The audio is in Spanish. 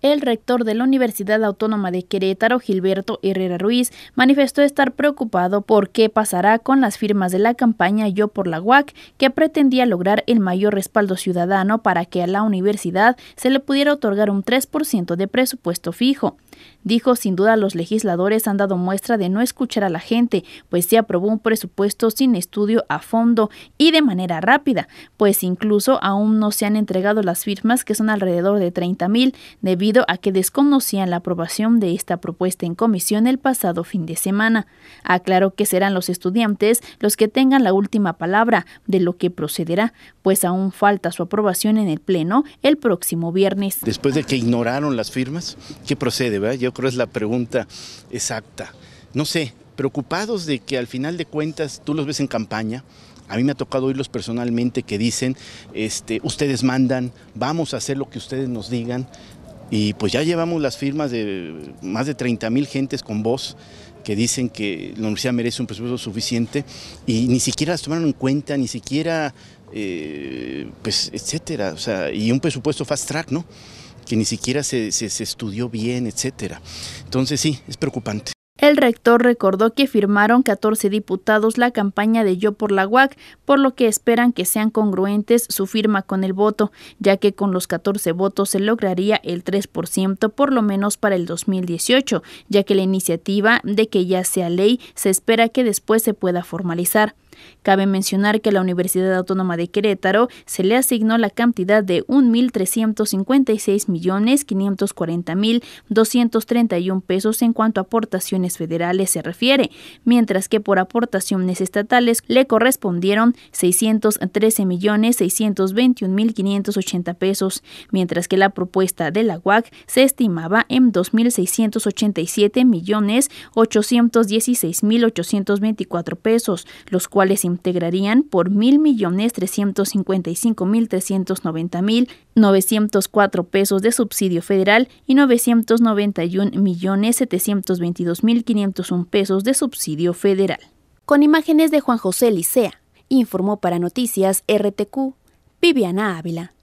El rector de la Universidad Autónoma de Querétaro, Gilberto Herrera Ruiz, manifestó estar preocupado por qué pasará con las firmas de la campaña Yo por la UAC, que pretendía lograr el mayor respaldo ciudadano para que a la universidad se le pudiera otorgar un 3% de presupuesto fijo. Dijo, sin duda los legisladores han dado muestra de no escuchar a la gente, pues se aprobó un presupuesto sin estudio a fondo y de manera rápida, pues incluso aún no se han entregado las firmas, que son alrededor de 30 mil, debido a que desconocían la aprobación de esta propuesta en comisión el pasado fin de semana. Aclaró que serán los estudiantes los que tengan la última palabra de lo que procederá, pues aún falta su aprobación en el Pleno el próximo viernes. Después de que ignoraron las firmas, ¿qué procede? Yo creo es la pregunta exacta. No sé, preocupados de que al final de cuentas tú los ves en campaña, a mí me ha tocado oírlos personalmente que dicen, este, ustedes mandan, vamos a hacer lo que ustedes nos digan. Y pues ya llevamos las firmas de más de 30 mil gentes con voz que dicen que la universidad merece un presupuesto suficiente y ni siquiera las tomaron en cuenta, ni siquiera, eh, pues, etcétera. O sea, y un presupuesto fast track, ¿no? que ni siquiera se, se, estudió bien, etcétera. Entonces sí, es preocupante. El rector recordó que firmaron 14 diputados la campaña de Yo por la UAC, por lo que esperan que sean congruentes su firma con el voto, ya que con los 14 votos se lograría el 3% por lo menos para el 2018, ya que la iniciativa de que ya sea ley se espera que después se pueda formalizar. Cabe mencionar que a la Universidad Autónoma de Querétaro se le asignó la cantidad de 1.356.540.231 pesos en cuanto a aportaciones federales se refiere, mientras que por aportaciones estatales le correspondieron 613.621.580 pesos, mientras que la propuesta de la UAC se estimaba en 2.687.816.824 pesos, los cuales les integrarían por 1.355.390.904 pesos de subsidio federal y 991.722.501 pesos de subsidio federal. Con imágenes de Juan José Licea, informó para Noticias RTQ, Viviana Ávila.